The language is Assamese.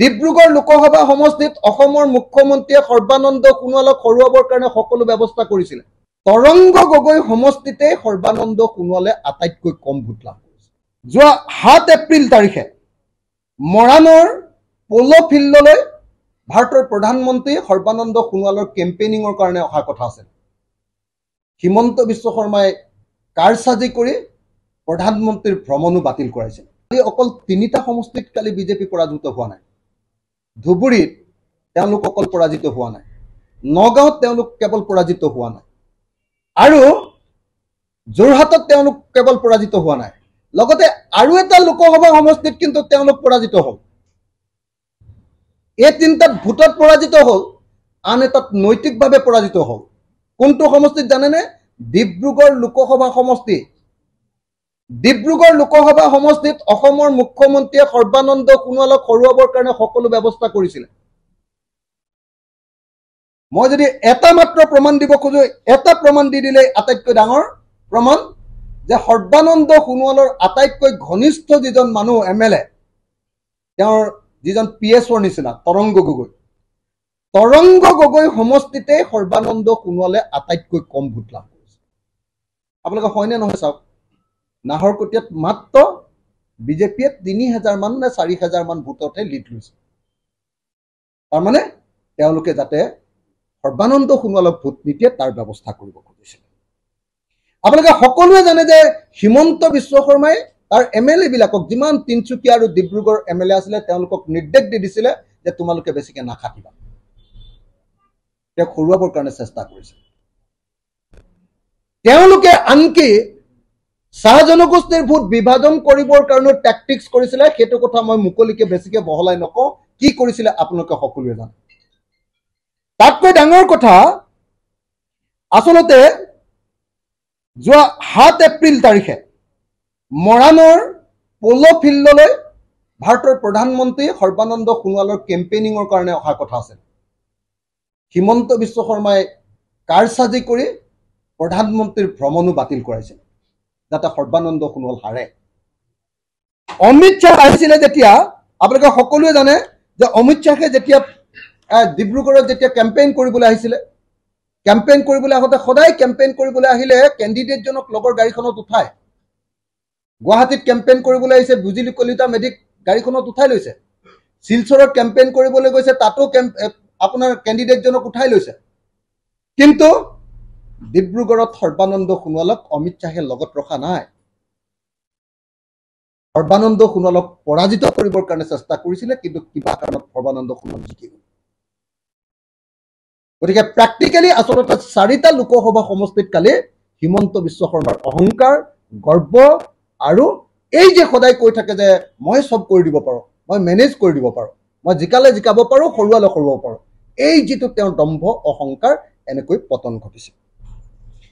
ডিব্ৰুগড় লোকসভা সমষ্টিত অসমৰ মুখ্যমন্ত্ৰীয়ে সৰ্বানন্দ সোণোৱালক হৰুৱাবৰ কাৰণে সকলো ব্যৱস্থা কৰিছিলে তৰংগ গগৈ সমষ্টিতে সৰ্বানন্দ সোণোৱালে আটাইতকৈ কম ভোট লাভ কৰিছিল যোৱা সাত এপ্ৰিল তাৰিখে মৰাণৰ পল' ফিল্ডলৈ ভাৰতৰ প্ৰধানমন্ত্ৰী সৰ্বানন্দ সোণোৱালৰ কেম্পেইনিঙৰ কাৰণে অহাৰ কথা আছিল হিমন্ত বিশ্ব শৰ্মাই কাৰ চাজি কৰি প্ৰধানমন্ত্ৰীৰ ভ্ৰমণো বাতিল কৰাইছিল কালি অকল তিনিটা সমষ্টিত কালি বিজেপি পৰাজিত হোৱা নাই ধুবুৰীত তেওঁলোক অকল পৰাজিত হোৱা নাই নগাঁৱত তেওঁলোক কেৱল পৰাজিত হোৱা নাই আৰু যোৰহাটত তেওঁলোক কেৱল পৰাজিত হোৱা নাই লগতে আৰু এটা লোকসভা সমষ্টিত কিন্তু তেওঁলোক পৰাজিত হ'ল এই তিনিটাত ভোটত পৰাজিত হ'ল আন এটাত নৈতিকভাৱে পৰাজিত হ'ল কোনটো সমষ্টিত জানেনে ডিব্ৰুগড় লোকসভা সমষ্টিত ডিব্ৰুগড় লোকসভা সমষ্টিত অসমৰ মুখ্যমন্ত্ৰীয়ে সৰ্বানন্দ সোণোৱালক হৰুৱাবৰ কাৰণে সকলো ব্যৱস্থা কৰিছিলে মই যদি এটা মাত্ৰ প্ৰমাণ দিব খোজো এটা প্ৰমাণ দি দিলেই আটাইতকৈ ডাঙৰ প্ৰমাণ যে সৰ্বানন্দ সোণোৱালৰ আটাইতকৈ ঘনিষ্ঠ যিজন মানুহ এম এল এ তেওঁৰ যিজন পি এছৰ নিচিনা তৰংগ গগৈ তৰংগ গগৈ সমষ্টিতেই সৰ্বানন্দ সোণোৱালে আটাইতকৈ কম ভোট লাভ কৰিছে আপোনালোকে হয়নে নহয় চাওক নাহৰকটীয়াত মাত্ৰ বিজেপিয়ে তিনি হেজাৰমান নে চাৰি হেজাৰমান ভোটতহে লিড লৈছে তাৰমানে তেওঁলোকে যাতে সৰ্বানন্দ সোণোৱালক ভোট নীতিয়ে তাৰ ব্যৱস্থা কৰিব খুজিছিলে আপোনালোকে সকলোৱে জানে যে হিমন্ত বিশ্ব শৰ্মাই তাৰ এম এল এ বিলাকক যিমান তিনিচুকীয়া আৰু ডিব্ৰুগড় এম এল এ আছিলে তেওঁলোকক নিৰ্দেশ দি দিছিলে যে তোমালোকে বেছিকে নাখাটিবা তেওঁক হৰুৱাবৰ কাৰণে চেষ্টা কৰিছে তেওঁলোকে আনকি চাহ জনগোষ্ঠীৰ ভোট বিভাজন কৰিবৰ কাৰণে টেকটিক্স কৰিছিলে সেইটো কথা মই মুকলিকে বেছিকে বহলাই নকওঁ কি কৰিছিলে আপোনালোকে সকলোৱে জানে তাতকৈ ডাঙৰ কথা আচলতে যোৱা সাত এপ্ৰিল তাৰিখে মৰাণৰ পল' ফিল্ডলৈ ভাৰতৰ প্ৰধানমন্ত্ৰী সৰ্বানন্দ সোণোৱালৰ কেম্পেইনিঙৰ কাৰণে অহা কথা আছিল হিমন্ত বিশ্ব শৰ্মাই কাৰ চাজি কৰি প্ৰধানমন্ত্ৰীৰ ভ্ৰমণো বাতিল কৰাইছিল যাতে সৰ্বানন্দ সোণোৱাল হাৰে অমিত শ্বাহ আহিছিলে যেতিয়া আপোনালোকে সকলোৱে জানে যে অমিত শ্বাহে যেতিয়া ডিব্ৰুগড়ত যেতিয়া কেম্পেইন কৰিবলৈ আহিছিলে কেম্পেইন কৰিবলৈ আহোঁতে সদায় কেম্পেইন কৰিবলৈ আহিলে কেণ্ডিডেটজনক লগৰ গাড়ীখনত উঠাই গুৱাহাটীত কেম্পেইন কৰিবলৈ আহিছে বুজিলি কলিতা মেডিক গাড়ীখনত উঠাই লৈছে শিলচৰত কেম্পেইন কৰিবলৈ গৈছে তাতো কেম্প আপোনাৰ কেণ্ডিডেটজনক উঠাই লৈছে কিন্তু ডিব্ৰুগড়ত সৰ্বানন্দ সোণোৱালক অমিত শ্বাহে লগত ৰখা নাই সৰ্বানন্দ সোণোৱালক পৰাজিত কৰিবৰ কাৰণে চেষ্টা কৰিছিলে কিন্তু কিবা কাৰণত সৰ্বানন্দ সোণোৱাল জিকি গ'ল গতিকে প্ৰেক্টিকেলি আচলতে চাৰিটা লোকসভা সমষ্টিত কালি হিমন্ত বিশ্ব শৰ্মাৰ অহংকাৰ গৰ্ব আৰু এই যে সদায় কৈ থাকে যে মই চব কৰি দিব পাৰোঁ মই মেনেজ কৰি দিব পাৰোঁ মই জিকালে জিকাব পাৰোঁ সৰুৱালে সৰোৱাব পাৰোঁ এই যিটো তেওঁৰ দম্ভ অহংকাৰ এনেকৈ পতন ঘটিছিল